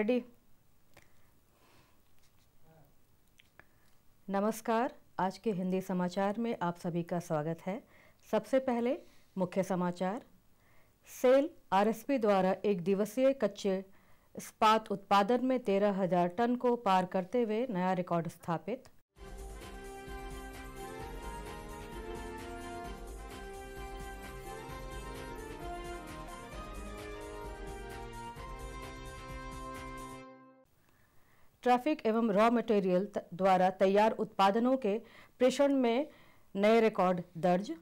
ready नमस्कार आज के हिंदी समाचार में आप सभी का स्वागत है सबसे पहले मुख्य समाचार सेल आरएसपी द्वारा एक दिवसीय कच्चे इस्पात उत्पादन में तेरह हजार टन को पार करते हुए नया रिकॉर्ड स्थापित ट्रैफिक एवं रॉ मटेरियल द्वारा तैयार उत्पादनों के प्रेषण में नए रिकॉर्ड दर्ज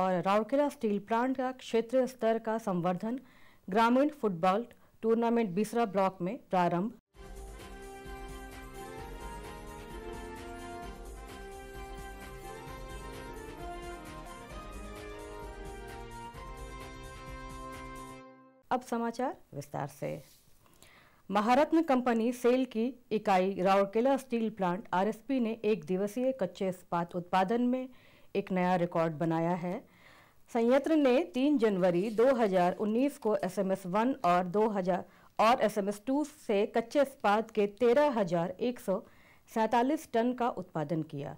और राउरकेला स्टील प्लांट का क्षेत्रीय स्तर का संवर्धन ग्रामीण फुटबॉल टूर्नामेंट बीसरा ब्लॉक में प्रारंभ अब समाचार विस्तार से महारत्न कंपनी सेल की इकाई राउरकेला स्टील प्लांट आरएसपी ने एक दिवसीय कच्चे इस्पात उत्पादन में एक नया रिकॉर्ड बनाया है संयंत्र ने 3 जनवरी 2019 को एस एम एस वन और 2000 और एस एम एस टू से कच्चे इस्पात के तेरह हजार एक सौ टन का उत्पादन किया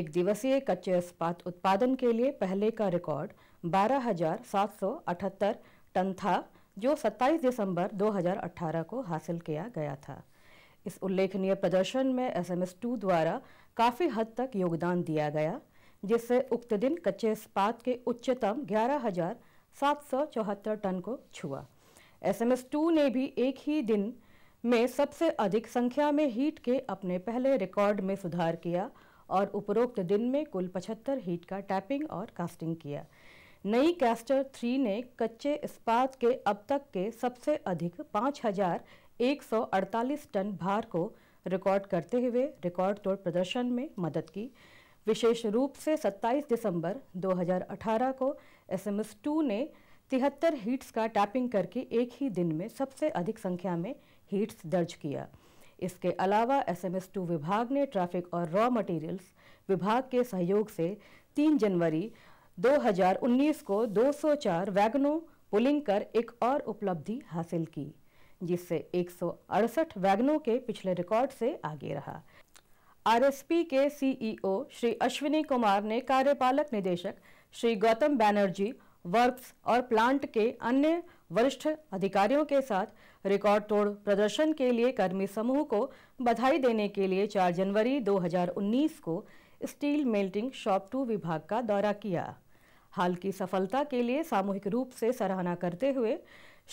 एक दिवसीय कच्चे इस्पात उत्पादन के लिए पहले का रिकॉर्ड बारह हजार सात सौ अठहत्तर टन था जो 27 दिसंबर 2018 को हासिल किया गया था इस उल्लेखनीय प्रदर्शन में एस एम द्वारा काफ़ी हद तक योगदान दिया गया जिससे उक्त दिन कच्चे इस्पात के उच्चतम ग्यारह हजार सात सौ चौहत्तर टन को छुआ एस एम ने भी एक ही दिन में सबसे अधिक संख्या में हीट के अपने पहले रिकॉर्ड में सुधार किया और उपरोक्त दिन में कुल 75 हीट का टैपिंग और कास्टिंग किया नई कैस्टर थ्री ने कच्चे इस्पात के अब तक के सबसे अधिक 5,148 टन भार को रिकॉर्ड करते हुए रिकॉर्ड तोड़ प्रदर्शन में मदद की विशेष रूप से 27 दिसंबर 2018 को एस एम एस टू ने तिहत्तर हीट्स का टैपिंग करके एक ही दिन में सबसे अधिक संख्या में हीट्स दर्ज किया इसके अलावा एस एम एस टू विभाग ने ट्रैफिक और रॉ मटेरियल्स विभाग के सहयोग से 3 जनवरी 2019 को 204 वैगनों पुलिंग कर एक और उपलब्धि हासिल की जिससे एक वैगनों के पिछले रिकॉर्ड से आगे रहा आरएसपी के सीईओ श्री अश्विनी कुमार ने कार्यपालक निदेशक श्री गौतम बैनर्जी वर्क्स और प्लांट के अन्य वरिष्ठ अधिकारियों के साथ रिकॉर्ड तोड़ प्रदर्शन के लिए कर्मी समूह को बधाई देने के लिए 4 जनवरी 2019 को स्टील मेल्टिंग शॉप टू विभाग का दौरा किया हाल की सफलता के लिए सामूहिक रूप से सराहना करते हुए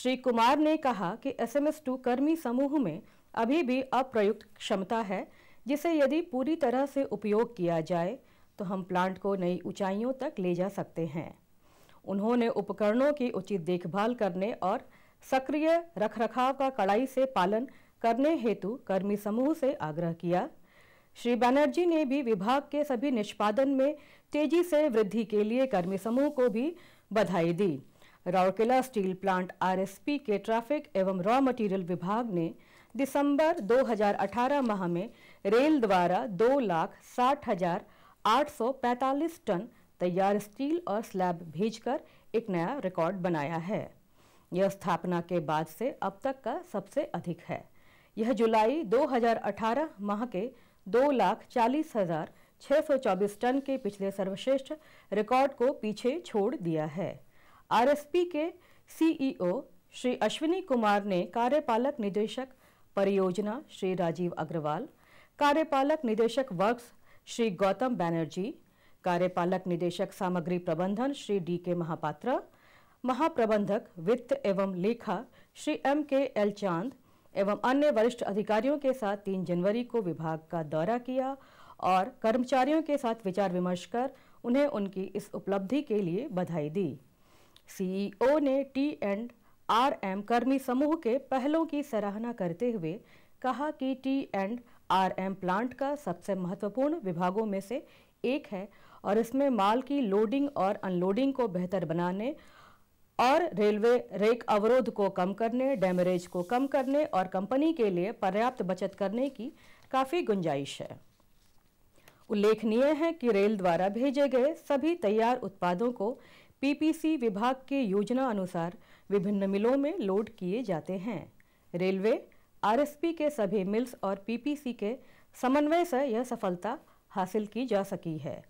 श्री कुमार ने कहा कि एस एम एस टू कर्मी समूह में अभी भी अप्रयुक्त क्षमता है जिसे यदि पूरी तरह से उपयोग किया जाए तो हम प्लांट को नई ऊंचाइयों तक ले जा सकते हैं उन्होंने उपकरणों की उचित देखभाल करने और सक्रिय रखरखाव का कड़ाई से पालन करने हेतु कर्मी समूह से आग्रह किया श्री बनर्जी ने भी विभाग के सभी निष्पादन में तेजी से वृद्धि के लिए कर्मी समूह को भी बधाई दी राउरकेला स्टील प्लांट आरएसपी के ट्रैफिक एवं रॉ मटेरियल विभाग ने दिसंबर 2018 माह में रेल द्वारा दो लाख साठ हजार आठ सौ पैंतालीस टन तैयार स्टील और स्लैब भेजकर एक नया रिकॉर्ड बनाया है यह स्थापना के बाद से अब तक का सबसे अधिक है यह जुलाई 2018 माह के दो लाख चालीस हजार छः सौ चौबीस टन के पिछले सर्वश्रेष्ठ रिकॉर्ड को पीछे छोड़ दिया है आरएसपी के सीईओ श्री अश्विनी कुमार ने कार्यपालक निदेशक परियोजना श्री राजीव अग्रवाल कार्यपालक निदेशक वर्क्स श्री गौतम बैनर्जी कार्यपालक निदेशक सामग्री प्रबंधन श्री डी के महापात्रा महाप्रबंधक वित्त एवं लेखा श्री एम के एल चांद एवं अन्य वरिष्ठ अधिकारियों के साथ तीन जनवरी को विभाग का दौरा किया और कर्मचारियों के साथ विचार विमर्श कर उन्हें उनकी इस उपलब्धि के लिए बधाई दी सीईओ e ने टी एंड आर एम कर्मी समूह के पहलों की सराहना करते हुए कहा कि T and R M plant का सबसे महत्वपूर्ण विभागों में से एक है और इसमें माल की लोडिंग और अनलोडिंग को बेहतर बनाने और रेलवे रेक अवरोध को कम करने डैमरेज को कम करने और कंपनी के लिए पर्याप्त बचत करने की काफ़ी गुंजाइश है उल्लेखनीय है कि रेल द्वारा भेजे गए सभी तैयार उत्पादों को पीपीसी विभाग के योजना अनुसार विभिन्न मिलों में लोड किए जाते हैं रेलवे आरएसपी के सभी मिल्स और पीपीसी के समन्वय से यह सफलता हासिल की जा सकी है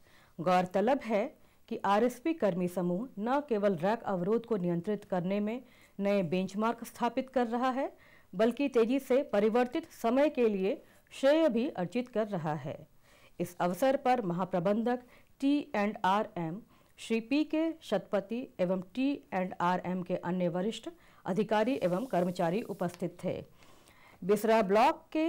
गौरतलब है कि आरएसपी कर्मी समूह न केवल रैक अवरोध को नियंत्रित करने में नए बेंचमार्क स्थापित कर रहा है बल्कि तेजी से परिवर्तित समय के लिए श्रेय भी अर्जित कर रहा है इस अवसर पर महाप्रबंधक T and R M Shri P K Satpathy एवं टी एंड आर एम के अन्य वरिष्ठ अधिकारी एवं कर्मचारी उपस्थित थे बिसरा ब्लॉक के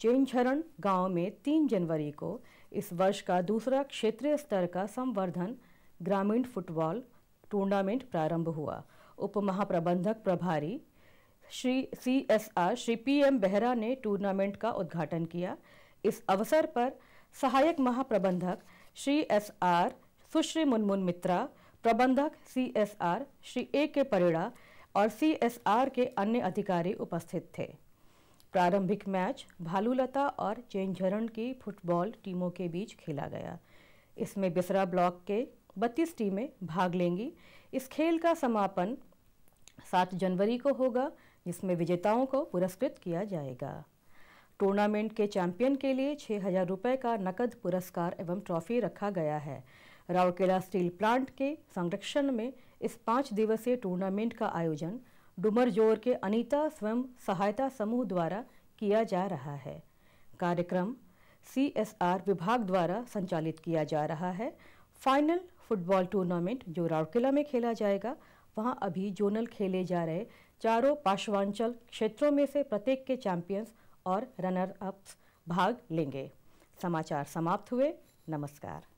चेंझरण गांव में 3 जनवरी को इस वर्ष का दूसरा क्षेत्रीय स्तर का संवर्धन ग्रामीण फुटबॉल टूर्नामेंट प्रारंभ हुआ उप महाप्रबंधक प्रभारी Shri C S R Shri P M Behera ने टूर्नामेंट का उद्घाटन किया इस अवसर पर सहायक महाप्रबंधक श्री एस आर सुश्री मुनमुन मित्रा प्रबंधक C S R Shri A K Parida और सी एस आर के अन्य अधिकारी उपस्थित थे प्रारंभिक मैच भालूलता और चेंझरण की फुटबॉल टीमों के बीच खेला गया इसमें बिसरा ब्लॉक के बत्तीस टीमें भाग लेंगी इस खेल का समापन सात जनवरी को होगा जिसमें विजेताओं को पुरस्कृत किया जाएगा टूर्नामेंट के चैंपियन के लिए छः हजार रुपये का नकद पुरस्कार एवं ट्रॉफी रखा गया है राउरकेला स्टील प्लांट के संरक्षण में इस पाँच दिवसीय टूर्नामेंट का आयोजन डुमरजोर के अनीता स्वयं सहायता समूह द्वारा किया जा रहा है कार्यक्रम सी विभाग द्वारा संचालित किया जा रहा है फाइनल फुटबॉल टूर्नामेंट जो राउरकेला में खेला जाएगा वहां अभी जोनल खेले जा रहे चारों पार्श्वांचल क्षेत्रों में से प्रत्येक के चैंपियंस और रनर अप्स भाग लेंगे समाचार समाप्त हुए नमस्कार